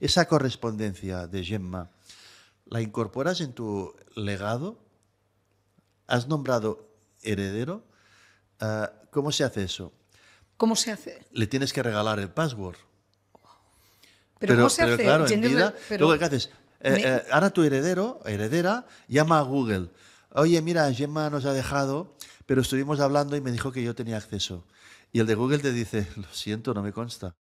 esa correspondencia de Gemma, ¿la incorporas en tu legado? ¿Has nombrado heredero? Ah, ¿Cómo se hace eso? ¿Cómo se hace? Le tienes que regalar el password. Pero, ¿cómo se hace? haces? ahora tu heredero, heredera, llama a Google. Oye, mira, Gemma nos ha dejado, pero estuvimos hablando y me dijo que yo tenía acceso. Y el de Google te dice, lo siento, no me consta.